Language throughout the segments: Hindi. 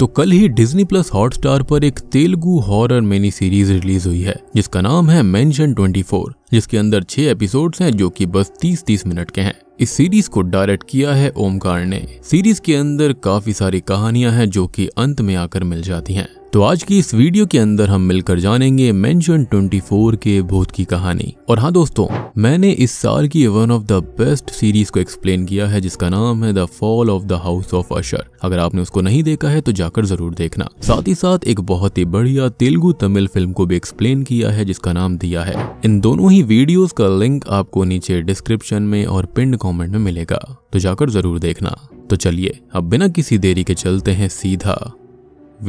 तो कल ही डिज्नी प्लस हॉटस्टार पर एक Telugu horror mini series release हुई है जिसका नाम है मेंशन 24 जिसके अंदर छह एपिसोड्स हैं जो कि बस 30-30 मिनट के हैं इस सीरीज को डायरेक्ट किया है ओमकार ने सीरीज के अंदर काफी सारी कहानियां हैं जो कि अंत में आकर मिल जाती हैं तो आज की इस वीडियो के अंदर हम मिलकर जानेंगे मेंशन 24 के भूत की कहानी और हाँ दोस्तों मैंने इस साल की one of the best series को एक्सप्लेन किया है जिसका नाम है the fall of the house of Usher अगर आपने उसको नहीं देखा है तो जाकर जरूर देखना साथ ही साथ एक बहुत ही बढ़िया तेलुगु तमिल फिल्म को भी एक्सप्लेन किया है जिसका नाम दिया है इन दोनों ही वीडियोस का लिंक आपको नीचे डिस्क्रिप्शन में और पिंड कमेंट में मिलेगा तो जाकर जरूर देखना तो चलिए अब बिना किसी देरी के चलते हैं सीधा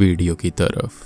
वीडियो की तरफ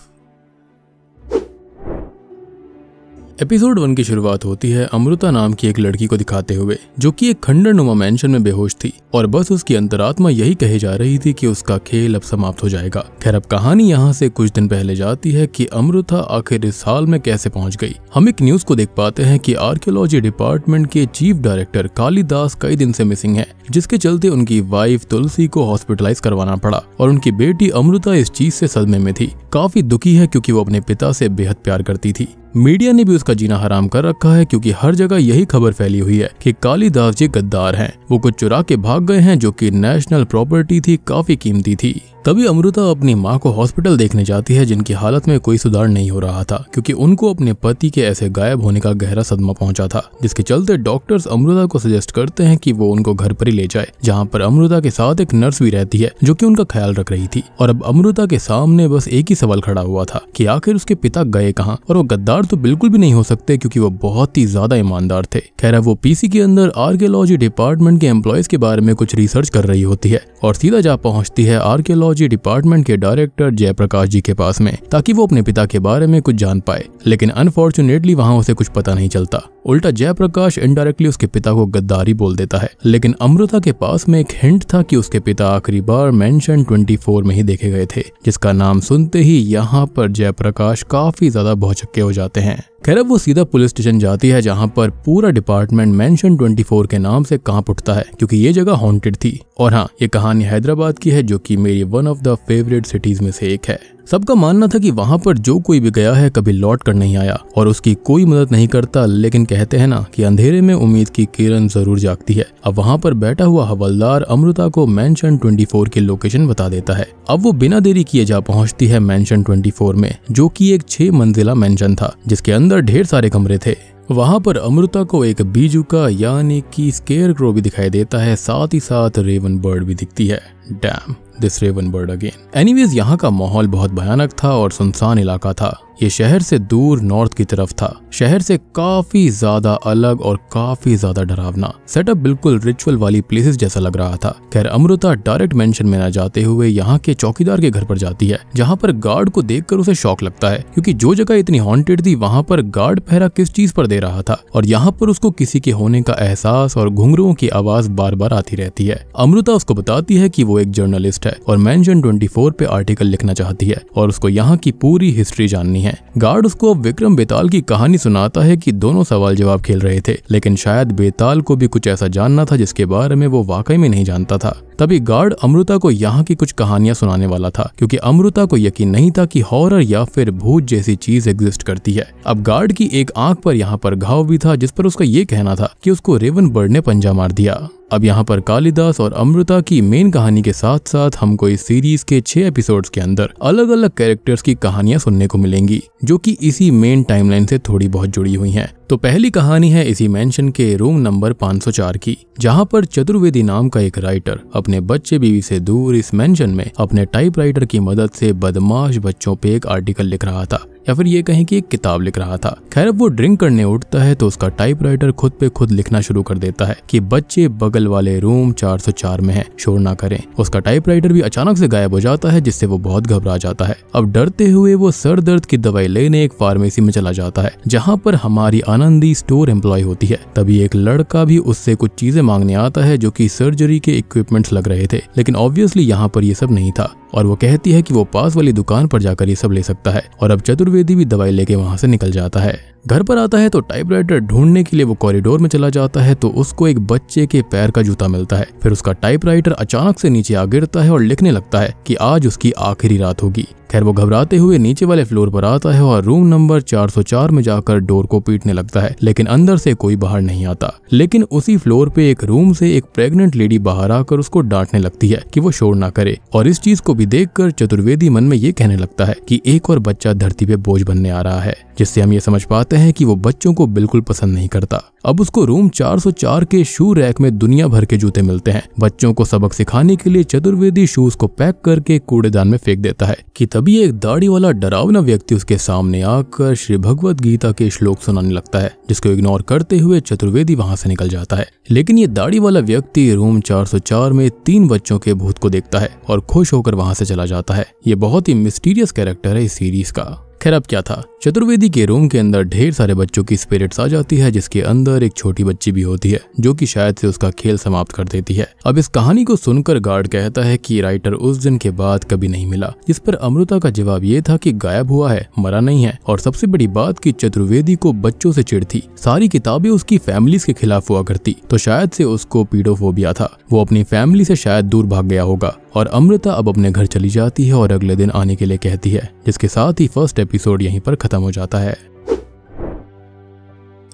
एपिसोड वन की शुरुआत होती है अमृता नाम की एक लड़की को दिखाते हुए जो कि एक खंडर नुमा मैंशन में बेहोश थी और बस उसकी अंतरात्मा यही कही जा रही थी कि उसका खेल अब समाप्त हो जाएगा खैर अब कहानी यहाँ से कुछ दिन पहले जाती है कि अमृता आखिर इस हाल में कैसे पहुँच गई हम एक न्यूज को देख पाते हैं की आर्कियोलॉजी डिपार्टमेंट के चीफ डायरेक्टर कालीदास कई दिन से मिसिंग है जिसके चलते उनकी वाइफ तुलसी को हॉस्पिटलाइज करवाना पड़ा और उनकी बेटी अमृता इस चीज से सदमे में थी काफी दुखी है क्योंकि वो अपने पिता से बेहद प्यार करती थी मीडिया ने भी उसका जीना हराम कर रखा है क्योंकि हर जगह यही खबर फैली हुई है कि कालीदास जी गद्दार हैं वो कुछ चुरा के भाग गए हैं जो कि नेशनल प्रॉपर्टी थी काफी कीमती थी तभी अमृता अपनी माँ को हॉस्पिटल देखने जाती है जिनकी हालत में कोई सुधार नहीं हो रहा था क्योंकि उनको अपने पति के ऐसे गायब होने का गहरा सदमा पहुंचा था जिसके चलते डॉक्टर्स अमृता को सजेस्ट करते हैं कि वो उनको घर पर ही ले जाए जहाँ पर अमृता के साथ एक नर्स भी रहती है जो की उनका ख्याल रख रही थी और अब अमृता के सामने बस एक ही सवाल खड़ा हुआ था की आखिर उसके पिता गए कहाँ और वो गद्दार तो बिल्कुल भी नहीं हो सकते क्यूँकी वो बहुत ही ज्यादा ईमानदार थे खैर वो पीसी के अंदर आर्कियोलॉजी डिपार्टमेंट के एम्प्लॉयज के बारे में कुछ रिसर्च कर रही होती है और सीधा जा पहुंचती है आर्कियोलॉजी जियोलॉजी डिपार्टमेंट के डायरेक्टर जयप्रकाश जी के पास में ताकि वो अपने पिता के बारे में कुछ जान पाए लेकिन अनफॉर्चुनेटली वहाँ उसे कुछ पता नहीं चलता उल्टा जयप्रकाश इनडायरेक्टली उसके पिता को गद्दारी बोल देता है लेकिन अमृता के पास में एक हिंट था कि उसके पिता आखिरी बार मेंशन 24 में ही देखे गए थे जिसका नाम सुनते ही यहाँ पर जयप्रकाश काफी ज्यादा भौचक्के हो जाते हैं खैर वो सीधा पुलिस स्टेशन जाती है जहाँ पर पूरा डिपार्टमेंट मेंशन 24 के नाम से कांप उठता है क्योंकि ये जगह हॉन्टेड थी और हाँ ये कहानी हैदराबाद की है जो कि मेरी one of the favourite cities में से एक है सबका मानना था कि वहां पर जो कोई भी गया है कभी लौट कर नहीं आया और उसकी कोई मदद नहीं करता लेकिन कहते हैं ना कि अंधेरे में उम्मीद की किरण जरूर जागती है अब वहां पर बैठा हुआ हवलदार अमृता को मैंशन 24 की लोकेशन बता देता है अब वो बिना देरी किए जा पहुंचती है मैंशन 24 में जो की एक छह मंजिला मैंशन था जिसके अंदर ढेर सारे कमरे थे वहाँ पर अमृता को एक बीजू का यानी की स्केयर क्रो भी दिखाई देता है साथ ही साथ रेवन बर्ड भी दिखती है damn this raven bird again anyways यहाँ का माहौल बहुत भयानक था और सुनसान इलाका था ये शहर से दूर नॉर्थ की तरफ था शहर से काफी ज्यादा अलग और काफी ज्यादा डरावना सेटअप बिल्कुल रिचुअल वाली प्लेसेस जैसा लग रहा था खैर अमृता डायरेक्ट मेंशन में न जाते हुए यहाँ के चौकीदार के घर पर जाती है जहाँ पर गार्ड को देखकर उसे शौक लगता है क्योंकि जो जगह इतनी हॉन्टेड थी वहाँ पर गार्ड पहरा किस चीज पर दे रहा था और यहाँ पर उसको किसी के होने का एहसास और घुंगरुओं की आवाज बार बार आती रहती है अमृता उसको बताती है की वो एक जर्नलिस्ट है और मैंशन ट्वेंटी पे आर्टिकल लिखना चाहती है और उसको यहाँ की पूरी हिस्ट्री जाननी है गार्ड उसको अब विक्रम बेताल की कहानी सुनाता है की दोनों सवाल जवाब खेल रहे थे लेकिन शायद बेताल को भी कुछ ऐसा जानना था जिसके बारे में वो वाकई में नहीं जानता था तभी गार्ड अमृता को यहाँ की कुछ कहानियां सुनाने वाला था क्योंकि अमृता को यकीन नहीं था कि हॉरर या फिर भूत जैसी चीज एग्जिस्ट करती है अब गार्ड की एक आंख पर यहाँ पर घाव भी था जिस पर उसका ये कहना था कि उसको रेवन बर्ड ने पंजा मार दिया अब यहाँ पर कालिदास और अमृता की मेन कहानी के साथ साथ हमको इस सीरीज के छह एपिसोड्स के अंदर अलग अलग कैरेक्टर्स की कहानियां सुनने को मिलेंगी जो कि इसी मेन टाइमलाइन से थोड़ी बहुत जुड़ी हुई हैं। तो पहली कहानी है इसी मेंशन के रूम नंबर 504 की जहाँ पर चतुर्वेदी नाम का एक राइटर अपने बच्चे बीवी से दूर इस मेंशन में अपने टाइपराइटर की मदद से बदमाश बच्चों पे एक आर्टिकल लिख रहा था या फिर ये कहें कि एक किताब लिख रहा था खैर अब वो ड्रिंक करने उठता है तो उसका टाइपराइटर खुद पे खुद लिखना शुरू कर देता है कि बच्चे बगल वाले रूम 404 में है शोर ना करें उसका टाइपराइटर भी अचानक से गायब हो जाता है जिससे वो बहुत घबरा जाता है अब डरते हुए वो सर दर्द की दवाई लेने एक फार्मेसी में चला जाता है जहाँ पर हमारी आनंदी स्टोर एम्प्लॉय होती है तभी एक लड़का भी उससे कुछ चीजें मांगने आता है जो की सर्जरी के इक्विपमेंट लग रहे थे लेकिन ऑब्वियसली यहाँ पर ये सब नहीं था और वो कहती है कि वो पास वाली दुकान पर जाकर ये सब ले सकता है और अब चतुर्वेदी भी दवाई लेके वहाँ से निकल जाता है घर पर आता है तो टाइपराइटर ढूंढने के लिए वो कॉरिडोर में चला जाता है तो उसको एक बच्चे के पैर का जूता मिलता है फिर उसका टाइपराइटर अचानक से नीचे आ गिरता है और लिखने लगता है कि आज उसकी आखिरी रात होगी खैर वो घबराते हुए नीचे वाले फ्लोर पर आता है और रूम नंबर 404 में जाकर डोर को पीटने लगता है लेकिन अंदर से कोई बाहर नहीं आता लेकिन उसी फ्लोर पे एक रूम से एक प्रेग्नेंट लेडी बाहर आकर उसको डांटने लगती है कि वो शोर ना करे और इस चीज को भी देखकर चतुर्वेदी मन में ये कहने लगता है की एक और बच्चा धरती पे बोझ बनने आ रहा है जिससे हम ये समझ पाते कहते हैं कि वो बच्चों को बिल्कुल पसंद नहीं करता अब उसको रूम 404 के शू रैक में दुनिया भर के जूते मिलते हैं बच्चों को सबक सिखाने के लिए चतुर्वेदी शूज को पैक करके कूड़ेदान में फेंक देता है कि तभी एक दाढ़ी वाला डरावना व्यक्ति उसके सामने आकर श्री भगवत गीता के श्लोक सुनाने लगता है जिसको इग्नोर करते हुए चतुर्वेदी वहाँ से निकल जाता है लेकिन ये दाढ़ी वाला व्यक्ति रूम 404 में तीन बच्चों के भूत को देखता है और खुश होकर वहाँ से चला जाता है ये बहुत ही मिस्टीरियस कैरेक्टर है इस सीरीज का खैर अब क्या था चतुर्वेदी के रूम के अंदर ढेर सारे बच्चों की स्पिरिट्स आ जाती है जिसके अंदर एक छोटी बच्ची भी होती है जो कि शायद से उसका खेल समाप्त कर देती है अब इस कहानी को सुनकर गार्ड कहता है कि राइटर उस दिन के बाद कभी नहीं मिला जिस पर अमृता का जवाब ये था कि गायब हुआ है मरा नहीं है और सबसे बड़ी बात की चतुर्वेदी को बच्चों से चिड़ थी सारी किताबें उसकी फैमिली के खिलाफ हुआ करती तो शायद से उसको पीडोफोबिया था वो अपनी फैमिली से शायद दूर भाग गया होगा और अमृता अब अपने घर चली जाती है और अगले दिन आने के लिए कहती है जिसके साथ ही फर्स्ट एपिसोड यहीं पर खत्म खत्म हो जाता है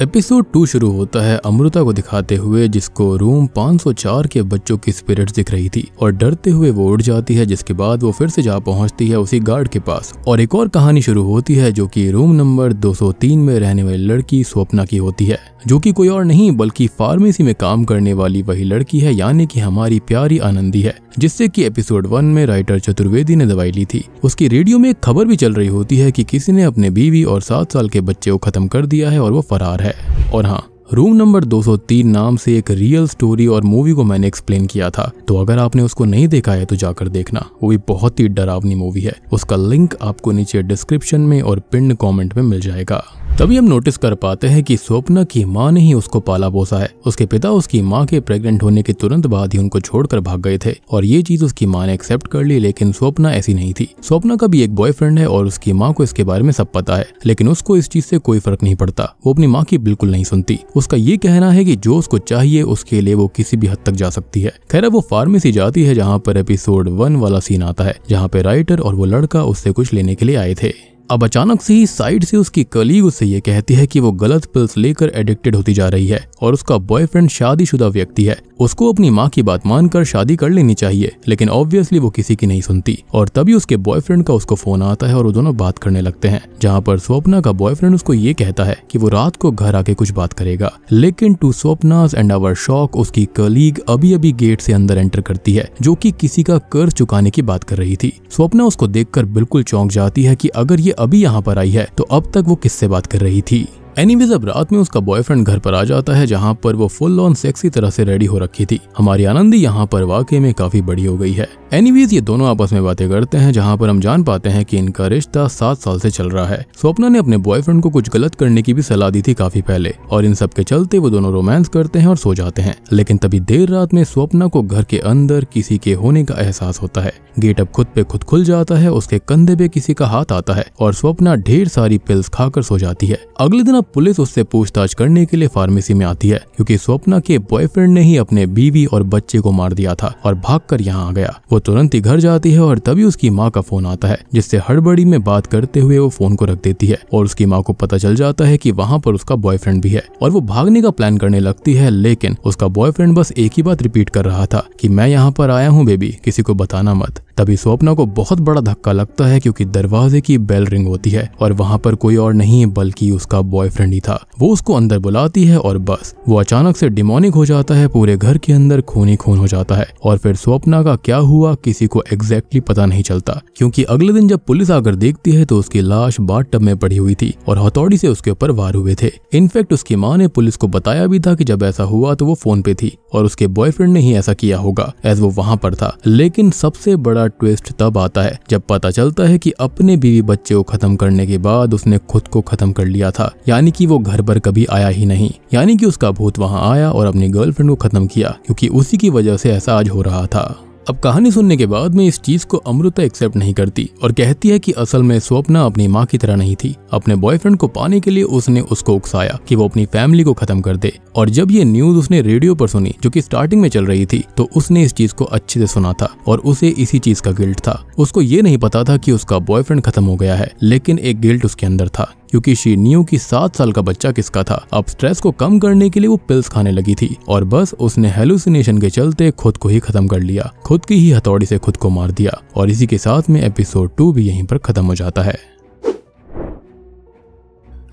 एपिसोड टू शुरू होता है अमृता को दिखाते हुए जिसको रूम 504 के बच्चों की स्पिरिट दिख रही थी और डरते हुए वो उड़ जाती है जिसके बाद वो फिर से जा पहुंचती है उसी गार्ड के पास और एक और कहानी शुरू होती है जो कि रूम नंबर 203 में रहने वाली लड़की स्वप्ना की होती है जो कि कोई और नहीं बल्कि फार्मेसी में काम करने वाली वही लड़की है यानी कि हमारी प्यारी आनंदी है जिससे कि एपिसोड वन में राइटर चतुर्वेदी ने दवाई ली थी उसकी रेडियो में एक खबर भी चल रही होती है कि किसी ने अपने बीवी और सात साल के बच्चे को खत्म कर दिया है और वो फरार है है और हाँ रूम नंबर 203 नाम से एक रियल स्टोरी और मूवी को मैंने एक्सप्लेन किया था तो अगर आपने उसको नहीं देखा है तो जाकर देखना वो भी बहुत ही डरावनी मूवी है उसका लिंक आपको नीचे डिस्क्रिप्शन में और पिंड कमेंट में मिल जाएगा तभी हम नोटिस कर पाते हैं कि स्वप्ना की माँ ने ही उसको पाला पोसा है उसके पिता उसकी माँ के प्रेग्नेंट होने के तुरंत बाद ही उनको छोड़कर भाग गए थे और ये चीज उसकी माँ ने एक्सेप्ट कर ली लेकिन स्वप्ना ऐसी नहीं थी स्वप्ना का भी एक बॉयफ्रेंड है और उसकी माँ को इसके बारे में सब पता है लेकिन उसको इस चीज से कोई फर्क नहीं पड़ता वो अपनी माँ की बिल्कुल नहीं सुनती उसका ये कहना है की जो उसको चाहिए उसके लिए वो किसी भी हद तक जा सकती है खैर वो फार्मेसी जाती है जहाँ पर एपिसोड वन वाला सीन आता है जहाँ पे राइटर और वो लड़का उससे कुछ लेने के लिए आए थे अब अचानक से ही साइड से उसकी कलीग उससे ये कहती है कि वो गलत पिल्स लेकर एडिक्टेड होती जा रही है और उसका बॉयफ्रेंड शादीशुदा व्यक्ति है उसको अपनी माँ की बात मानकर शादी कर लेनी चाहिए लेकिन ऑब्वियसली वो किसी की नहीं सुनती और तभी उसके बॉयफ्रेंड का उसको फोन आता है और वो दोनों बात करने लगते हैं जहाँ पर स्वप्ना का बॉयफ्रेंड उसको ये कहता है की वो रात को घर आके कुछ बात करेगा लेकिन to Swapna and our shock उसकी कलीग अभी अभी गेट से अंदर एंटर करती है जो की किसी का कर्ज चुकाने की बात कर रही थी स्वप्ना उसको देख बिल्कुल चौंक जाती है की अगर ये अभी यहाँ पर आई है तो अब तक वो किससे बात कर रही थी एनीवेज अब रात में उसका बॉयफ्रेंड घर पर आ जाता है जहाँ पर वो फुल ऑन सेक्सी तरह से रेडी हो रखी थी हमारी आनंदी यहाँ पर वाकई में काफी बड़ी हो गई है एनीवेज ये दोनों आपस में बातें करते हैं जहाँ पर हम जान पाते हैं कि इनका रिश्ता सात साल से चल रहा है स्वप्ना ने अपने बॉयफ्रेंड को कुछ गलत करने की भी सलाह दी थी काफी पहले और इन सब के चलते वो दोनों रोमांस करते हैं और सो जाते हैं लेकिन तभी देर रात में स्वप्ना को घर के अंदर किसी के होने का एहसास होता है गेट अब खुद पे खुद खुल जाता है उसके कंधे पे किसी का हाथ आता है और स्वप्ना ढेर सारी पिल्स खाकर सो जाती है अगले दिन अब पुलिस उससे पूछताछ करने के लिए फार्मेसी में आती है क्योंकि स्वप्ना के बॉयफ्रेंड ने ही अपने बीवी और बच्चे को मार दिया था और भाग कर यहाँ आ गया वो तुरंत ही घर जाती है और तभी उसकी माँ का फोन आता है जिससे हड़बड़ी में बात करते हुए वो फोन को रख देती है और उसकी माँ को पता चल जाता है की वहाँ पर उसका बॉयफ्रेंड भी है और वो भागने का प्लान करने लगती है लेकिन उसका बॉयफ्रेंड बस एक ही बात रिपीट कर रहा था की मैं यहाँ पर आया हूँ बेबी किसी को बताना मत तभी स्वप्ना को बहुत बड़ा धक्का लगता है क्योंकि दरवाजे की बेल रिंग होती है और वहाँ पर कोई और नहीं बल्कि उसका बॉयफ्रेंड ही था वो उसको अंदर बुलाती है और बस वो अचानक से डिमोनिक हो जाता है पूरे घर के अंदर ही खून हो जाता है और फिर स्वप्ना का क्या हुआ किसी को एग्जैक्टली पता नहीं चलता क्योंकि अगले दिन जब पुलिस आकर देखती है तो उसकी लाश बाट टब में पड़ी हुई थी और हथौड़ी से उसके ऊपर वार हुए थे इनफेक्ट उसकी माँ ने पुलिस को बताया भी था की जब ऐसा हुआ तो वो फोन पे थी और उसके बॉयफ्रेंड ने ही ऐसा किया होगा एज वो वहां पर था लेकिन सबसे बड़ा ट्विस्ट तब आता है जब पता चलता है कि अपने बीवी बच्चे को खत्म करने के बाद उसने खुद को खत्म कर लिया था यानी कि वो घर पर कभी आया ही नहीं यानी कि उसका भूत वहाँ आया और अपनी गर्लफ्रेंड को खत्म किया क्योंकि उसी की वजह से ऐसा आज हो रहा था अब कहानी सुनने के बाद में इस चीज को अमृता एक्सेप्ट नहीं करती और कहती है कि असल में स्वप्ना अपनी माँ की तरह नहीं थी अपने बॉयफ्रेंड को पाने के लिए उसने उसको उकसाया कि वो अपनी फैमिली को खत्म कर दे और जब ये न्यूज उसने रेडियो पर सुनी जो कि स्टार्टिंग में चल रही थी तो उसने इस चीज को अच्छे से सुना था और उसे इसी चीज का गिल्ट था उसको ये नहीं पता था कि उसका बॉयफ्रेंड खत्म हो गया है लेकिन एक गिल्ट उसके अंदर था क्योंकि शीरनियों की सात साल का बच्चा किसका था अब स्ट्रेस को कम करने के लिए वो पिल्स खाने लगी थी और बस उसने हेलुसिनेशन के चलते खुद को ही खत्म कर लिया खुद की ही हथौड़ी से खुद को मार दिया और इसी के साथ में एपिसोड टू भी यहीं पर खत्म हो जाता है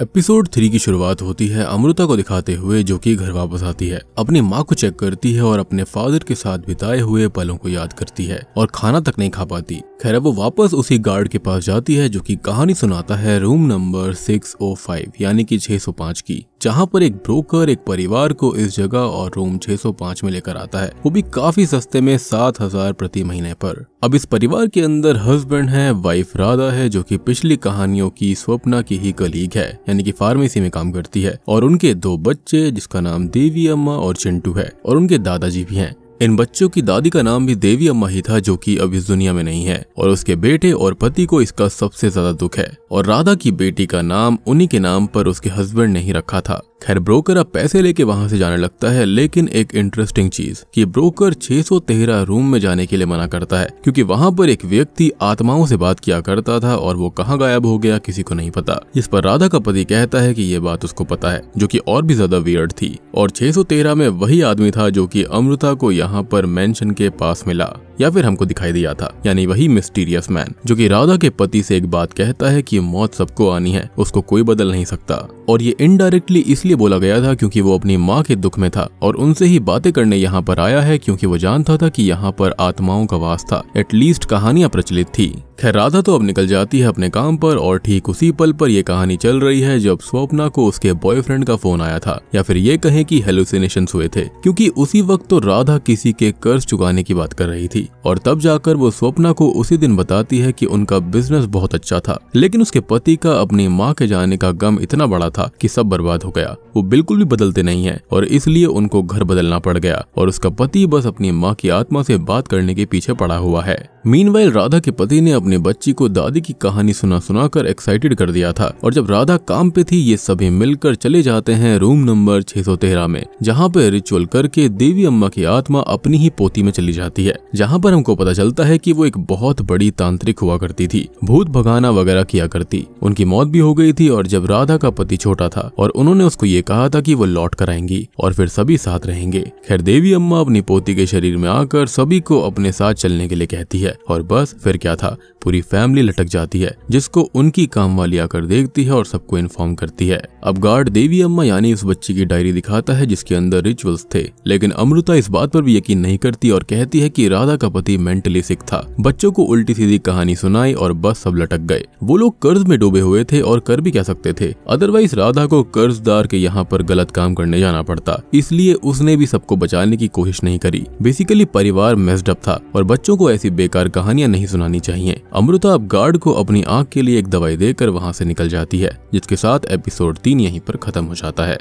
एपिसोड थ्री की शुरुआत होती है अमृता को दिखाते हुए जो कि घर वापस आती है अपनी माँ को चेक करती है और अपने फादर के साथ बिताए हुए पलों को याद करती है और खाना तक नहीं खा पाती खैर वो वापस उसी गार्ड के पास जाती है जो कि कहानी सुनाता है रूम नंबर 605 यानी कि 605 की जहां पर एक ब्रोकर एक परिवार को इस जगह और रूम 605 में लेकर आता है वो भी काफी सस्ते में सात हजार प्रति महीने पर अब इस परिवार के अंदर हस्बैंड है वाइफ राधा है जो कि पिछली कहानियों की स्वप्ना की ही कलीग है यानी कि फार्मेसी में काम करती है और उनके दो बच्चे जिसका नाम देवी अम्मा और चिंटू है और उनके दादाजी भी हैं इन बच्चों की दादी का नाम भी देवी अम्मा ही था जो कि अब इस दुनिया में नहीं है और उसके बेटे और पति को इसका सबसे ज्यादा दुख है और राधा की बेटी का नाम उन्हीं के नाम पर उसके हस्बैंड ने ही रखा था खैर ब्रोकर अब पैसे लेके वहां से जाने लगता है लेकिन एक इंटरेस्टिंग चीज कि ब्रोकर 613 रूम में जाने के लिए मना करता है क्योंकि वहां पर एक व्यक्ति आत्माओं से बात किया करता था और वो कहाँ गायब हो गया किसी को नहीं पता इस पर राधा का पति कहता है कि ये बात उसको पता है जो कि और भी ज्यादा वियर्ड थी और 613 में वही आदमी था जो कि अमृता को यहाँ यहाँ पर मेंशन के पास मिला या फिर हमको दिखाई दिया था यानी वही मिस्टीरियस मैन जो की राधा के पति से एक बात कहता है की मौत सबको आनी है उसको कोई बदल नहीं सकता और ये इनडायरेक्टली इसलिए बोला गया था क्योंकि वो अपनी माँ के दुख में था और उनसे ही बातें करने यहाँ पर आया है क्योंकि वो जानता था कि यहाँ पर आत्माओं का वास था एटलीस्ट कहानियां प्रचलित थी खैर राधा तो अब निकल जाती है अपने काम पर और ठीक उसी पल पर यह कहानी चल रही है जब स्वप्ना को उसके बॉयफ्रेंड का फोन आया था या फिर ये कहें कि हेलुसिनेशन हुए थे क्योंकि उसी वक्त तो राधा किसी के कर्ज चुकाने की बात कर रही थी गई और तब जाकर वो स्वप्ना को उसी दिन बताती है कि उनका बिजनेस बहुत अच्छा था लेकिन उसके पति का अपनी माँ के जाने का गम इतना बड़ा था कि सब बर्बाद हो गया वो बिल्कुल भी बदलते नहीं है और इसलिए उनको घर बदलना पड़ गया और उसका पति बस अपनी माँ की आत्मा से बात करने के पीछे पड़ा हुआ है मीन राधा के पति ने अपनी बच्ची को दादी की कहानी सुना सुना कर एक्साइटेड कर दिया था और जब राधा काम पे थी ये सभी मिलकर चले जाते हैं रूम नंबर 613 में जहाँ पे रिचुअल करके देवी अम्मा की आत्मा अपनी ही पोती में चली जाती है जहाँ यहाँ पर हमको पता चलता है कि वो एक बहुत बड़ी तांत्रिक हुआ करती थी भूत भगाना वगैरह किया करती उनकी मौत भी हो गई थी और जब राधा का पति छोटा था और उन्होंने उसको ये कहा था कि वो लौट कर आएंगी और फिर सभी साथ रहेंगे खैर देवी अम्मा अपनी पोती के शरीर में आकर सभी को अपने साथ चलने के लिए कहती है और बस फिर क्या था पूरी फैमिली लटक जाती है जिसको उनकी काम वाली आकर देखती है और सबको इन्फॉर्म करती है अब गार्ड देवी अम्मा यानी उस बच्ची की डायरी दिखाता है जिसके अंदर रिचुअल्स थे लेकिन अमृता इस बात पर भी यकीन नहीं करती और कहती है की राधा उसका पति मेंटली सिक था बच्चों को उल्टी सीधी कहानी सुनाई और बस सब लटक गए वो लोग कर्ज में डूबे हुए थे और कर भी क्या सकते थे अदरवाइज राधा को कर्जदार के यहाँ पर गलत काम करने जाना पड़ता इसलिए उसने भी सबको बचाने की कोशिश नहीं करी बेसिकली परिवार मेस्डअप था और बच्चों को ऐसी बेकार कहानियाँ नहीं सुनानी चाहिए अमृता अब गार्ड को अपनी आँख के लिए एक दवाई देकर वहाँ से निकल जाती है जिसके साथ एपिसोड तीन यहीं पर खत्म हो जाता है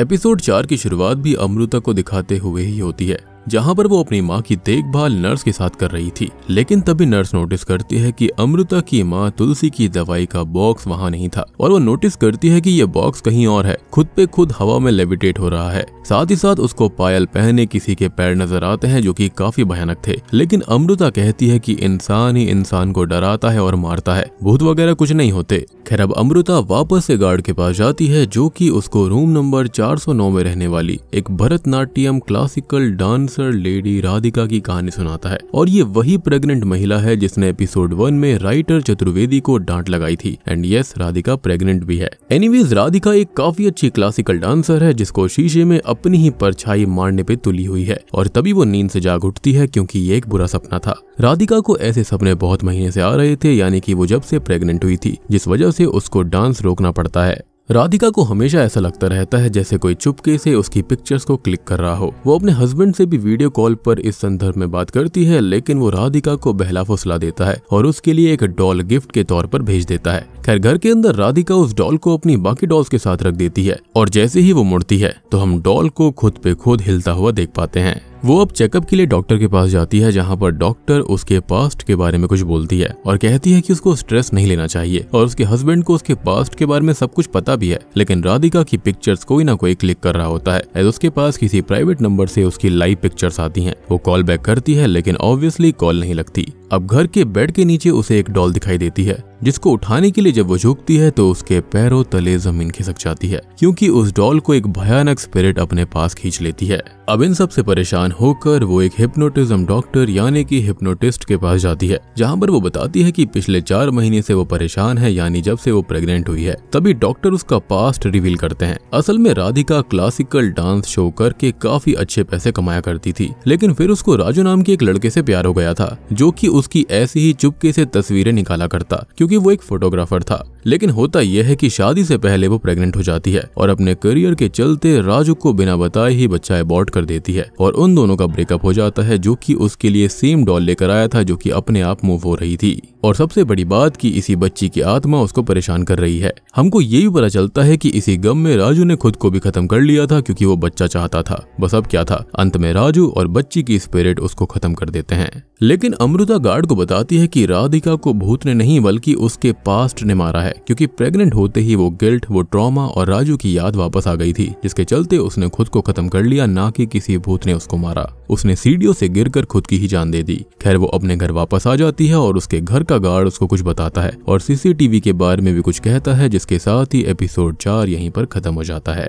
एपिसोड चार की शुरुआत भी अमृता को दिखाते हुए ही होती है जहां पर वो अपनी माँ की देखभाल नर्स के साथ कर रही थी लेकिन तभी नर्स नोटिस करती है कि अमृता की माँ तुलसी की दवाई का बॉक्स वहाँ नहीं था और वो नोटिस करती है कि ये बॉक्स कहीं और है खुद पे खुद हवा में लेविटेट हो रहा है साथ ही साथ उसको पायल पहने किसी के पैर नजर आते हैं जो की काफी भयानक थे लेकिन अमृता कहती है की इंसान ही इंसान को डराता है और मारता है भूत वगैरह कुछ नहीं होते खैर अब अमृता वापस से गार्ड के पास जाती है जो की उसको रूम नंबर चार में रहने वाली एक Bharatanatyam classical dance dancer lady Radhika की कहानी सुनाता है और ये वही प्रेग्नेंट महिला है जिसने एपिसोड वन में राइटर चतुर्वेदी को डांट लगाई थी एंड यस राधिका प्रेग्नेंट भी है एनीवेज राधिका एक काफी अच्छी क्लासिकल डांसर है जिसको शीशे में अपनी ही परछाई मारने पे तुली हुई है और तभी वो नींद से जाग उठती है क्योंकि ये एक बुरा सपना था राधिका को ऐसे सपने बहुत महीने से आ रहे थे यानी कि वो जब से प्रेग्नेंट हुई थी जिस वजह से उसको डांस रोकना पड़ता है राधिका को हमेशा ऐसा लगता रहता है जैसे कोई चुपके से उसकी पिक्चर्स को क्लिक कर रहा हो वो अपने हस्बैंड से भी वीडियो कॉल पर इस संदर्भ में बात करती है लेकिन वो राधिका को बहला फुसला देता है और उसके लिए एक डॉल गिफ्ट के तौर पर भेज देता है खैर घर के अंदर राधिका उस डॉल को अपनी बाकी डॉल्स के साथ रख देती है और जैसे ही वो मुड़ती है तो हम डॉल को खुद पे खुद हिलता हुआ देख पाते हैं वो अब चेकअप के लिए डॉक्टर के पास जाती है जहाँ पर डॉक्टर उसके पास्ट के बारे में कुछ बोलती है और कहती है कि उसको स्ट्रेस नहीं लेना चाहिए और उसके हस्बैंड को उसके पास्ट के बारे में सब कुछ पता भी है लेकिन राधिका की पिक्चर्स कोई ना कोई क्लिक कर रहा होता है एज उसके पास किसी प्राइवेट नंबर से उसकी लाइव पिक्चर्स आती है वो कॉल बैक करती है लेकिन ऑब्वियसली कॉल नहीं लगती अब घर के बेड के नीचे उसे एक डॉल दिखाई देती है जिसको उठाने के लिए जब वो झुकती है तो उसके पैरों तले जमीन खिसक जाती है क्योंकि उस डॉल को एक भयानक स्पिरिट अपने पास खींच लेती है अब इन सब से परेशान होकर वो एक हिप्नोटिज्म डॉक्टर यानी कि हिप्नोटिस्ट के पास जाती है जहाँ पर वो बताती है कि पिछले चार महीने से वो परेशान है यानी जब से वो प्रेग्नेंट हुई है तभी डॉक्टर उसका पास्ट रिवील करते हैं असल में राधिका क्लासिकल डांस शो करके काफी अच्छे पैसे कमाया करती थी लेकिन फिर उसको राजू नाम के एक लड़के से प्यार हो गया था जो की उसकी ऐसी ही चुपके से तस्वीरें निकाला करता क्योंकि वो एक फोटोग्राफर था लेकिन होता यह है कि शादी से पहले वो प्रेग्नेंट हो जाती है और अपने करियर के चलते राजू को बिना बताए ही बच्चा एबॉर्ट कर देती है और उन दोनों का ब्रेकअप हो जाता है जो की उसके लिए सेम डॉल लेकर आया था जो की अपने आप मूव हो रही थी और सबसे बड़ी बात की इसी बच्ची की आत्मा उसको परेशान कर रही है हमको ये भी पता चलता है कि इसी गम में राजू ने खुद को भी खत्म कर लिया था क्योंकि वो बच्चा चाहता था बस अब क्या था अंत में राजू और बच्ची की स्पिरिट उसको खत्म कर देते हैं लेकिन अमृता गार्ड को बताती है कि राधिका को भूत ने नहीं बल्कि उसके पास्ट ने मारा है है क्योंकि प्रेग्नेंट होते ही वो गिल्ट वो ट्रॉमा और राजू की याद वापस आ गई थी जिसके चलते उसने खुद को खत्म कर लिया ना कि किसी भूत ने उसको मारा उसने सीढ़ियों से गिरकर खुद की ही जान दे दी खैर वो अपने घर वापस आ जाती है और उसके घर का गार्ड उसको कुछ बताता है और सीसीटीवी के बारे में भी कुछ कहता है जिसके साथ ही एपिसोड चार यहीं पर खत्म हो जाता है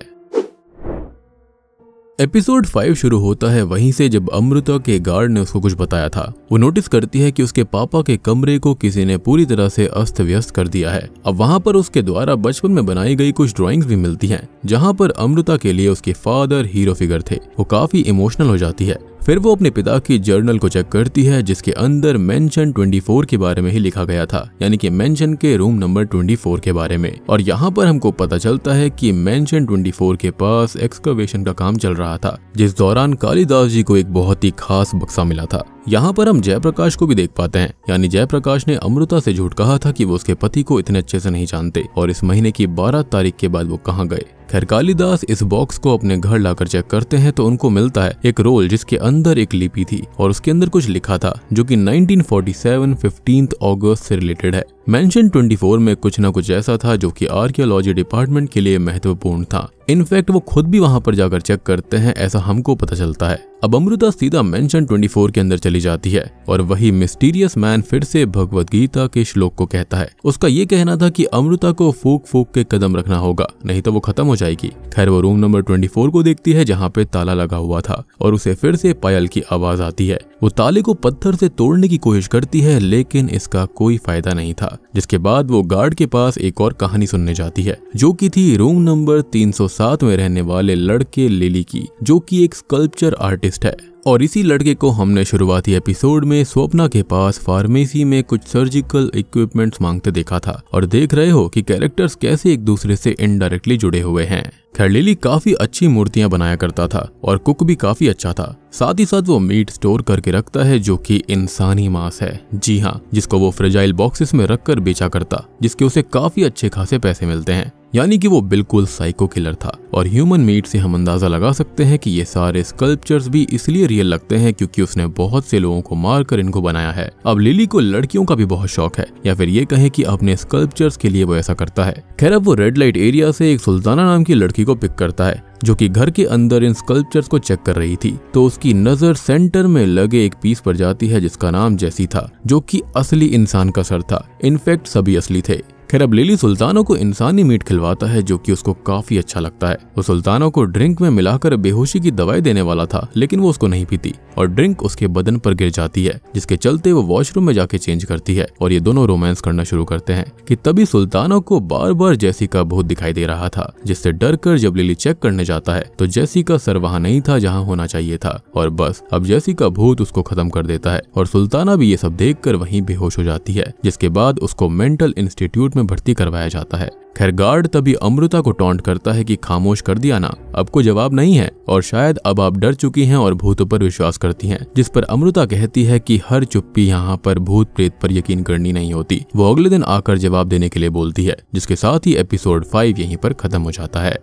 एपिसोड फाइव शुरू होता है वहीं से जब अमृता के गार्ड ने उसको कुछ बताया था वो नोटिस करती है कि उसके पापा के कमरे को किसी ने पूरी तरह से अस्त व्यस्त कर दिया है अब वहाँ पर उसके द्वारा बचपन में बनाई गई कुछ ड्राइंग्स भी मिलती हैं, जहाँ पर अमृता के लिए उसके फादर हीरो फिगर थे वो काफी इमोशनल हो जाती है फिर वो अपने पिता की जर्नल को चेक करती है जिसके अंदर मेंशन 24 के बारे में ही लिखा गया था यानी कि मेंशन के रूम नंबर 24 के बारे में और यहाँ पर हमको पता चलता है कि मेंशन 24 के पास एक्सकवेशन का काम चल रहा था जिस दौरान कालीदास जी को एक बहुत ही खास बक्सा मिला था यहाँ पर हम जयप्रकाश को भी देख पाते हैं यानी जयप्रकाश ने अमृता से झूठ कहा था कि वो उसके पति को इतने अच्छे से नहीं जानते और इस महीने की 12 तारीख के बाद वो कहाँ गए खैर कालिदास इस बॉक्स को अपने घर लाकर चेक करते हैं तो उनको मिलता है एक रोल जिसके अंदर एक लिपि थी और उसके अंदर कुछ लिखा था जो कि 1947 फिफ्टीन अगस्त से रिलेटेड है मेंशन 24 में कुछ न कुछ ऐसा था जो कि आर्कियोलॉजी डिपार्टमेंट के लिए महत्वपूर्ण था इनफैक्ट वो खुद भी वहां पर जाकर चेक करते हैं ऐसा हमको पता चलता है अब अमृता सीधा मेंशन 24 के अंदर चली जाती है और वही मिस्टीरियस मैन फिर से भगवत गीता के श्लोक को कहता है उसका ये कहना था कि अमृता को फूक फूक के कदम रखना होगा नहीं तो वो खत्म हो जाएगी खैर वो रूम नंबर 24 को देखती है जहाँ पे ताला लगा हुआ था और उसे फिर से पायल की आवाज आती है वो ताले को पत्थर से तोड़ने की कोशिश करती है लेकिन इसका कोई फायदा नहीं था जिसके बाद वो गार्ड के पास एक और कहानी सुनने जाती है जो की थी रूम नंबर तीन साथ में रहने वाले लड़के लिली की जो कि एक स्कल्पचर आर्टिस्ट है और इसी लड़के को हमने शुरुआती एपिसोड में स्वप्ना के पास फार्मेसी में कुछ सर्जिकल इक्विपमेंट्स मांगते देखा था और देख रहे हो कि कैरेक्टर्स कैसे एक दूसरे से इनडायरेक्टली जुड़े हुए हैं खरलेली काफी अच्छी मूर्तियां बनाया करता था और कुक भी काफी अच्छा था साथ ही साथ वो मीट स्टोर करके रखता है जो कि इंसानी मांस है जी हाँ जिसको वो फ्रेजाइल बॉक्सेस में रखकर बेचा करता जिसके उसे काफी अच्छे खासे पैसे मिलते हैं यानी कि वो बिल्कुल साइको किलर था और ह्यूमन मीट से हम अंदाजा लगा सकते हैं कि ये सारे स्कल्पचर्स भी इसलिए रियल लगते हैं क्योंकि उसने बहुत से लोगों को मारकर इनको बनाया है अब लिली को लड़कियों का भी बहुत शौक है या फिर ये कहें कि अपने स्कल्पचर्स के लिए वो ऐसा करता है खैर अब वो रेड लाइट एरिया से एक सुल्ताना नाम की लड़की लड़की को पिक करता है जो कि घर के अंदर इन स्कल्पचर्स को चेक कर रही थी तो उसकी नजर सेंटर में लगे एक पीस पर जाती है जिसका नाम जैसी था जो कि असली इंसान का सर था इनफेक्ट सभी असली थे खैर अब लिली सुल्तानों को इंसानी मीट खिलवाता है जो कि उसको काफी अच्छा लगता है वो सुल्तानों को ड्रिंक में मिलाकर बेहोशी की दवाई देने वाला था लेकिन वो उसको नहीं पीती और ड्रिंक उसके बदन पर गिर जाती है जिसके चलते वो वॉशरूम में जाके चेंज करती है और ये दोनों रोमांस करना शुरू करते हैं कि तभी सुल्तानों को बार बार जैसी का भूत दिखाई दे रहा था जिससे डर कर जब लिली चेक करने जाता है तो जैसी का सर वहाँ नहीं था जहाँ होना चाहिए था और बस अब जैसी का भूत उसको खत्म कर देता है और सुल्ताना भी ये सब देख कर वहीं बेहोश हो जाती है जिसके बाद उसको मेंटल इंस्टीट्यूट में में भर्ती करवाया जाता है खैर गार्ड तभी अमृता को टॉन्ट करता है कि खामोश कर दिया ना अब को जवाब नहीं है और शायद अब आप डर चुकी हैं और भूतों पर विश्वास करती हैं जिस पर अमृता कहती है कि हर चुप्पी यहाँ पर भूत प्रेत पर यकीन करनी नहीं होती वो अगले दिन आकर जवाब देने के लिए बोलती है जिसके साथ ही एपिसोड फाइव यहीं पर खत्म हो जाता है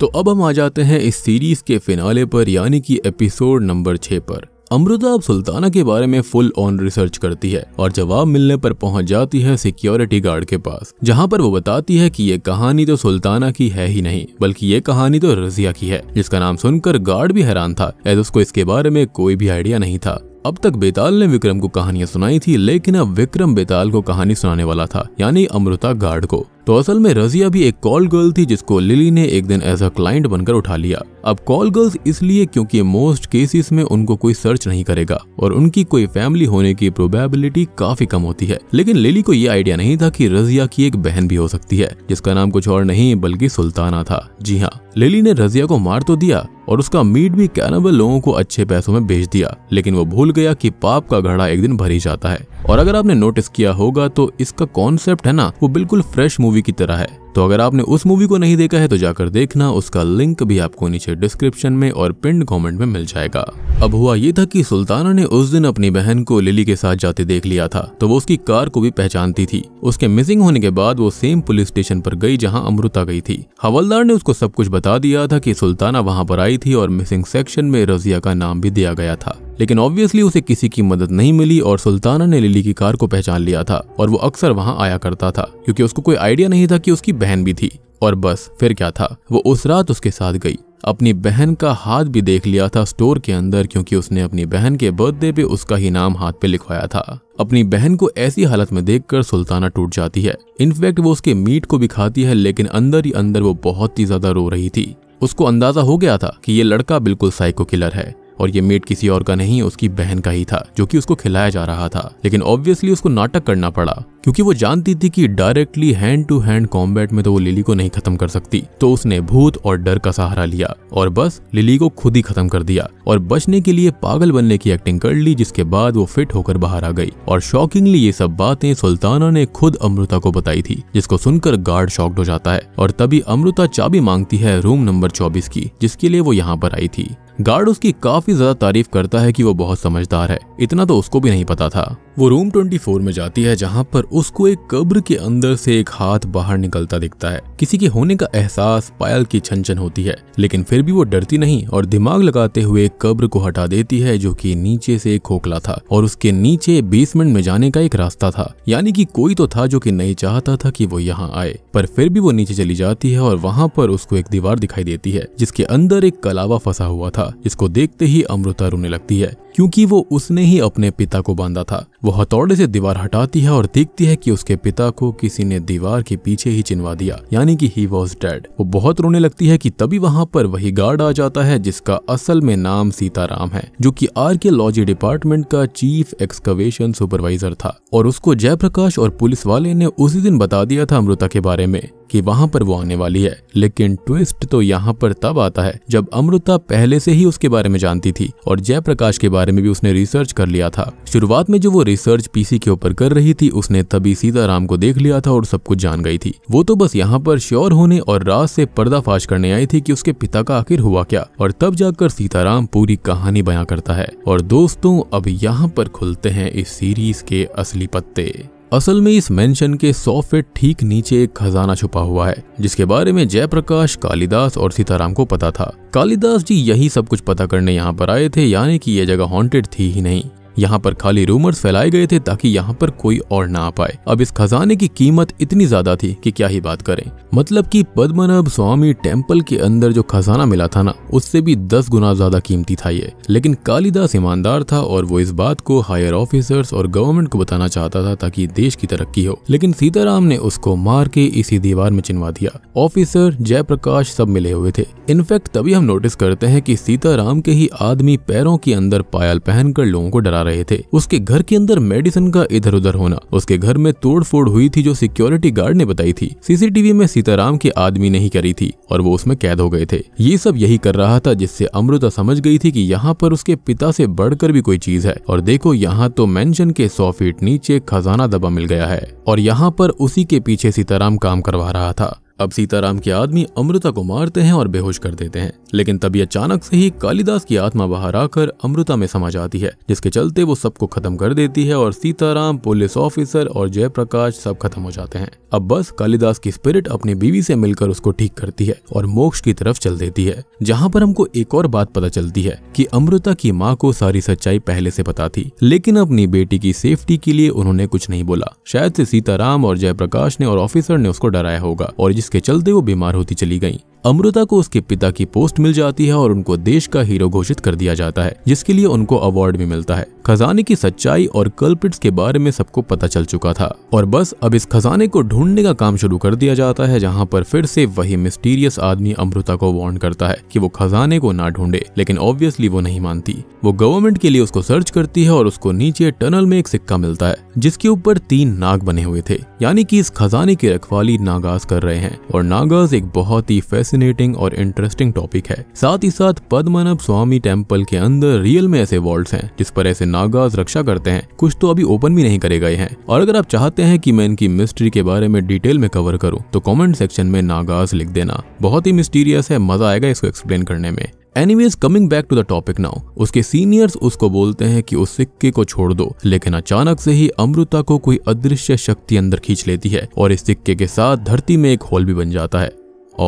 तो अब हम आ जाते हैं इस सीरीज के फिनाले पर यानी कि एपिसोड नंबर छह पर अमृता अब सुल्ताना के बारे में फुल ऑन रिसर्च करती है और जवाब मिलने पर पहुंच जाती है सिक्योरिटी गार्ड के पास जहां पर वो बताती है कि ये कहानी तो सुल्ताना की है ही नहीं बल्कि ये कहानी तो रजिया की है जिसका नाम सुनकर गार्ड भी हैरान था एज उसको इसके बारे में कोई भी आइडिया नहीं था अब तक बेताल ने विक्रम को कहानियां सुनाई थी लेकिन अब विक्रम बेताल को कहानी सुनाने वाला था यानी अमृता गार्ड को तो असल में रजिया भी एक कॉल गर्ल थी जिसको लिली ने एक दिन एज अ क्लाइंट बनकर उठा लिया अब कॉल गर्ल्स इसलिए क्योंकि मोस्ट केसेस में उनको कोई सर्च नहीं करेगा और उनकी कोई फैमिली होने की प्रोबेबिलिटी काफी कम होती है लेकिन लिली को ये आइडिया नहीं था कि रजिया की एक बहन भी हो सकती है जिसका नाम कुछ और नहीं बल्कि सुल्ताना था जी हाँ लिली ने रजिया को मार तो दिया और उसका मीट भी कैनबल लोगों को अच्छे पैसों में बेच दिया लेकिन वो भूल गया कि पाप का घड़ा एक दिन भर ही जाता है और अगर आपने नोटिस किया होगा तो इसका कॉन्सेप्ट है ना वो बिल्कुल फ्रेश मूवी की तरह है तो अगर आपने उस मूवी को नहीं देखा है तो जाकर देखना उसका लिंक भी आपको नीचे डिस्क्रिप्शन में और पिंड कमेंट में मिल जाएगा अब हुआ ये था कि सुल्ताना ने उस दिन अपनी बहन को लिली के साथ जाते देख लिया था तो वो उसकी कार को भी पहचानती थी उसके मिसिंग होने के बाद वो सेम पुलिस स्टेशन पर गई जहाँ अमृता गई थी हवलदार ने उसको सब कुछ बता दिया था की सुल्ताना वहाँ पर आई थी और मिसिंग सेक्शन में रजिया का नाम भी दिया गया था लेकिन ऑब्वियसली उसे किसी की मदद नहीं मिली और सुल्ताना ने लिली की कार को पहचान लिया था और वो अक्सर वहाँ आया करता था क्योंकि उसको कोई आइडिया नहीं था कि उसकी बहन भी थी और बस फिर क्या था वो उस रात उसके साथ गई अपनी बहन का हाथ भी देख लिया था स्टोर के अंदर क्योंकि उसने अपनी बहन के बर्थडे पे उसका ही नाम हाथ पे लिखवाया था अपनी बहन को ऐसी हालत में देखकर सुल्ताना टूट जाती है इनफैक्ट वो उसके मीट को भी खाती है लेकिन अंदर ही अंदर वो बहुत ही ज्यादा रो रही थी उसको अंदाजा हो गया था कि ये लड़का बिल्कुल साइको किलर है और ये मेट किसी और का नहीं उसकी बहन का ही था जो कि उसको खिलाया जा रहा था लेकिन ऑब्वियसली उसको नाटक करना पड़ा क्योंकि वो जानती थी कि directly hand to hand combat में तो वो लिली को नहीं खत्म कर सकती तो उसने भूत और डर का सहारा लिया और बस लिली को खुद ही खत्म कर दिया और बचने के लिए पागल बनने की एक्टिंग कर ली जिसके बाद वो फिट होकर बाहर आ गई और शॉकिंगली ये सब बातें सुल्ताना ने खुद अमृता को बताई थी जिसको सुनकर गार्ड शॉक्ड हो जाता है और तभी अमृता चाबी मांगती है रूम नंबर चौबीस की जिसके लिए वो यहाँ पर आई थी गार्ड उसकी काफी ज्यादा तारीफ करता है कि वो बहुत समझदार है इतना तो उसको भी नहीं पता था वो रूम 24 में जाती है जहाँ पर उसको एक कब्र के अंदर से एक हाथ बाहर निकलता दिखता है किसी के होने का एहसास पायल की छनछन होती है लेकिन फिर भी वो डरती नहीं और दिमाग लगाते हुए कब्र को हटा देती है जो कि नीचे से खोखला था और उसके नीचे बेसमेंट में जाने का एक रास्ता था यानी कि कोई तो था जो कि नहीं चाहता था कि वो यहाँ आए पर फिर भी वो नीचे चली जाती है और वहाँ पर उसको एक दीवार दिखाई देती है जिसके अंदर एक कलावा फंसा हुआ था इसको देखते ही अमृता रोने लगती है क्योंकि वो उसने ही अपने पिता को बांधा था वो हथौड़े से दीवार हटाती है और देखती है कि उसके पिता को किसी ने दीवार के पीछे ही चिनवा दिया यानी कि ही वॉज डेड वो बहुत रोने लगती है कि तभी वहाँ पर वही गार्ड आ जाता है जिसका असल में नाम सीताराम है जो कि आर्कियोलॉजी डिपार्टमेंट का चीफ एक्सकवेशन सुपरवाइजर था और उसको जयप्रकाश और पुलिस वाले ने उसी दिन बता दिया था अमृता के बारे में कि वहां पर वो आने वाली है लेकिन ट्विस्ट तो यहाँ पर तब आता है जब अमृता पहले से ही उसके बारे में जानती थी और जयप्रकाश के बारे में भी उसने रिसर्च कर लिया था शुरुआत में जो वो रिसर्च पीसी के ऊपर कर रही थी उसने तभी सीताराम को देख लिया था और सब कुछ जान गई थी वो तो बस यहाँ पर श्योर होने और राज से पर्दाफाश करने आई थी कि उसके पिता का आखिर हुआ क्या और तब जाकर सीताराम पूरी कहानी बयां करता है और दोस्तों अब यहाँ पर खुलते हैं इस सीरीज के असली पत्ते असल में इस मेंशन के सौ फीट ठीक नीचे एक खजाना छुपा हुआ है जिसके बारे में जयप्रकाश कालिदास और सीताराम को पता था कालिदास जी यही सब कुछ पता करने यहाँ पर आए थे यानी कि ये जगह हॉन्टेड थी ही नहीं यहाँ पर खाली रूमर्स फैलाए गए थे ताकि यहाँ पर कोई और ना आ पाए अब इस खजाने की कीमत इतनी ज्यादा थी कि क्या ही बात करें मतलब कि पद्मनाभ स्वामी टेम्पल के अंदर जो खजाना मिला था ना उससे भी दस गुना ज्यादा कीमती था ये लेकिन कालिदास ईमानदार था और वो इस बात को हायर ऑफिसर्स और गवर्नमेंट को बताना चाहता था ताकि देश की तरक्की हो लेकिन सीताराम ने उसको मार के इसी दीवार में चिनवा दिया ऑफिसर जयप्रकाश सब मिले हुए थे इनफेक्ट तभी हम नोटिस करते हैं कि सीताराम के ही आदमी पैरों के अंदर पायल पहनकर लोगों को डरा चला रहे थे उसके घर के अंदर मेडिसिन का इधर उधर होना उसके घर में तोड़फोड़ हुई थी जो सिक्योरिटी गार्ड ने बताई थी सीसीटीवी में सीताराम के आदमी नहीं करी थी और वो उसमें कैद हो गए थे ये सब यही कर रहा था जिससे अमृता समझ गई थी कि यहाँ पर उसके पिता से बढ़कर भी कोई चीज है और देखो यहाँ तो मेंशन के सौ फीट नीचे खजाना दबा मिल गया है और यहाँ पर उसी के पीछे सीताराम काम करवा रहा था अब सीताराम के आदमी अमृता को मारते हैं और बेहोश कर देते हैं लेकिन तभी अचानक से ही कालिदास की आत्मा बाहर आकर अमृता में समा जाती है जिसके चलते वो सबको खत्म कर देती है और सीताराम पुलिस ऑफिसर और जयप्रकाश सब खत्म हो जाते हैं अब बस कालिदास की स्पिरिट अपनी बीवी से मिलकर उसको ठीक करती है और मोक्ष की तरफ चल देती है जहाँ पर हमको एक और बात पता चलती है की अमृता की माँ को सारी सच्चाई पहले से पता थी लेकिन अपनी बेटी की सेफ्टी के लिए उन्होंने कुछ नहीं बोला शायद से सीताराम और जयप्रकाश ने और ऑफिसर ने उसको डराया होगा और जिस जिसके चलते वो बीमार होती चली गई अमृता को उसके पिता की पोस्ट मिल जाती है और उनको देश का हीरो घोषित कर दिया जाता है जिसके लिए उनको अवार्ड भी मिलता है खजाने की सच्चाई और कल्पिट्स के बारे में सबको पता चल चुका था और बस अब इस खजाने को ढूंढने का काम शुरू कर दिया जाता है जहाँ पर फिर से वही मिस्टीरियस आदमी अमृता को वार्न करता है की वो खजाने को ना ढूंढे लेकिन ऑब्वियसली वो नहीं मानती वो गवर्नमेंट के लिए उसको सर्च करती है और उसको नीचे टनल में एक सिक्का मिलता है जिसके ऊपर तीन नाग बने हुए थे यानी की इस खजाने की रखवाली नागास कर रहे हैं और नागाज एक बहुत ही फैसिनेटिंग और इंटरेस्टिंग टॉपिक है साथ ही साथ पद्मनभ स्वामी टेम्पल के अंदर रियल में ऐसे वॉल्ट हैं जिस पर ऐसे नागाज रक्षा करते हैं कुछ तो अभी ओपन भी नहीं करे गए हैं और अगर आप चाहते हैं की मैं इनकी मिस्ट्री के बारे में डिटेल में कवर करूँ तो कॉमेंट सेक्शन में नागाज लिख देना बहुत ही मिस्टीरियस है मजा आएगा इसको एक्सप्लेन करने में anyways coming back to the topic now उसके सीनियर्स उसको बोलते हैं कि उस सिक्के को छोड़ दो लेकिन अचानक से ही अमृता को कोई अदृश्य शक्ति अंदर खींच लेती है और इस सिक्के के साथ धरती में एक होल भी बन जाता है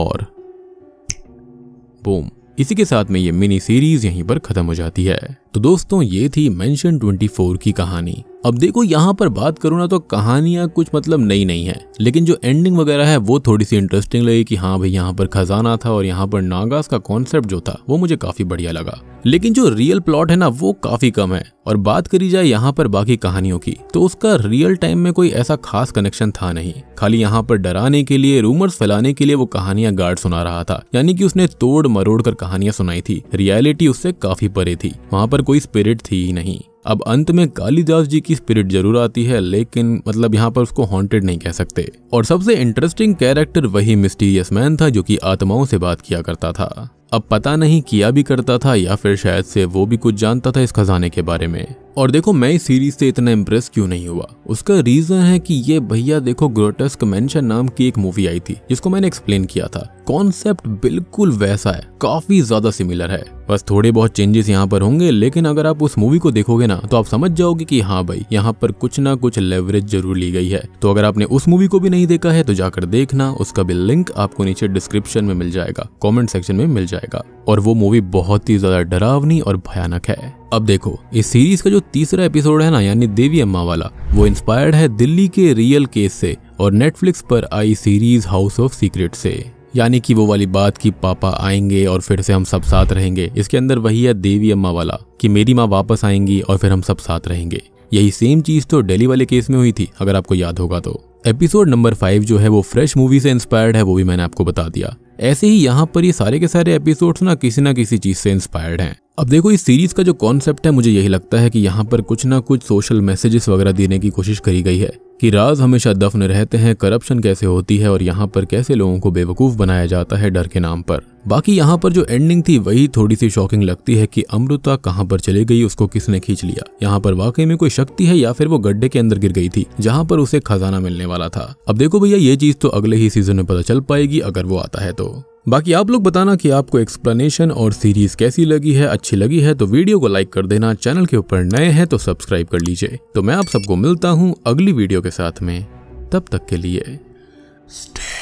और बूम इसी के साथ में ये मिनी सीरीज यहीं पर खत्म हो जाती है तो दोस्तों ये थी मेंशन 24 की कहानी अब देखो यहाँ पर बात करूँ ना तो कहानियाँ कुछ मतलब नई नहीं है लेकिन जो एंडिंग वगैरह है वो थोड़ी सी इंटरेस्टिंग लगी कि हाँ भाई यहाँ पर खजाना था और यहाँ पर नागास का कॉन्सेप्ट जो था वो मुझे काफी बढ़िया लगा लेकिन जो रियल प्लॉट है ना वो काफी कम है और बात करी जाए यहाँ पर बाकी कहानियों की तो उसका रियल टाइम में कोई ऐसा खास कनेक्शन था नहीं खाली यहाँ पर डराने के लिए रूमर्स फैलाने के लिए वो कहानियां गार्ड सुना रहा था यानी कि उसने तोड़ मरोड़ कर कहानियां सुनाई थी रियलिटी उससे काफी परे थी वहाँ पर कोई स्पिरिट थी ही नहीं अब अंत में कालीदास जी की स्पिरिट जरूर आती है लेकिन मतलब यहाँ पर उसको हॉन्टेड नहीं कह सकते और सबसे इंटरेस्टिंग कैरेक्टर वही मिस्टीरियस मैन था जो कि आत्माओं से बात किया करता था अब पता नहीं किया भी करता था या फिर शायद से वो भी कुछ जानता था इस खजाने के बारे में और देखो मैं इस सीरीज से इतना इम्प्रेस क्यों नहीं हुआ उसका रीजन है कि ये भैया देखो ग्रोटेस्क मेंशन नाम की एक मूवी आई थी जिसको मैंने एक्सप्लेन किया था कॉन्सेप्ट बिल्कुल वैसा है काफी ज्यादा सिमिलर है बस थोड़े बहुत चेंजेस यहाँ पर होंगे लेकिन अगर आप उस मूवी को देखोगे ना तो आप समझ जाओगे कि हाँ भाई यहाँ पर कुछ ना कुछ लेवरेज जरूर ली गई है तो अगर आपने उस मूवी को भी नहीं देखा है तो जाकर देखना उसका भी लिंक आपको नीचे डिस्क्रिप्शन में मिल जाएगा कॉमेंट सेक्शन में मिल जाएगा और वो मूवी बहुत ही ज्यादा डरावनी और भयानक है अब देखो इस सीरीज का जो तीसरा एपिसोड है ना यानी देवी अम्मा वाला वो इंस्पायर्ड है दिल्ली के रियल केस से और नेटफ्लिक्स पर आई सीरीज हाउस ऑफ सीक्रेट से यानी कि वो वाली बात कि पापा आएंगे और फिर से हम सब साथ रहेंगे इसके अंदर वही है देवी अम्मा वाला कि मेरी माँ वापस आएंगी और फिर हम सब साथ रहेंगे यही सेम चीज तो डेली वाले केस में हुई थी अगर आपको याद होगा तो एपिसोड नंबर फाइव जो है वो फ्रेश मूवी से इंस्पायर्ड है वो भी मैंने आपको बता दिया ऐसे ही यहाँ पर ये सारे के सारे एपिसोड्स ना किसी ना किसी चीज से इंस्पायर्ड हैं अब देखो इस सीरीज का जो कॉन्सेप्ट है मुझे यही लगता है कि यहाँ पर कुछ ना कुछ सोशल मैसेजेस वगैरह देने की कोशिश करी गई है कि राज हमेशा दफन रहते हैं करप्शन कैसे होती है और यहाँ पर कैसे लोगों को बेवकूफ़ बनाया जाता है डर के नाम पर बाकी यहाँ पर जो एंडिंग थी वही थोड़ी सी शॉकिंग लगती है कि अमृता कहाँ पर चली गई उसको किसने खींच लिया यहाँ पर वाकई में कोई शक्ति है या फिर वो गड्ढे के अंदर गिर गई थी जहाँ पर उसे खजाना मिलने वाला था अब देखो भैया ये चीज तो अगले ही सीजन में पता चल पाएगी अगर वो आता है तो बाकी आप लोग बताना कि आपको एक्सप्लेनेशन और सीरीज कैसी लगी है अच्छी लगी है तो वीडियो को लाइक कर देना चैनल के ऊपर नए हैं तो सब्सक्राइब कर लीजिए तो मैं आप सबको मिलता हूँ अगली वीडियो के साथ में तब तक के लिए Stay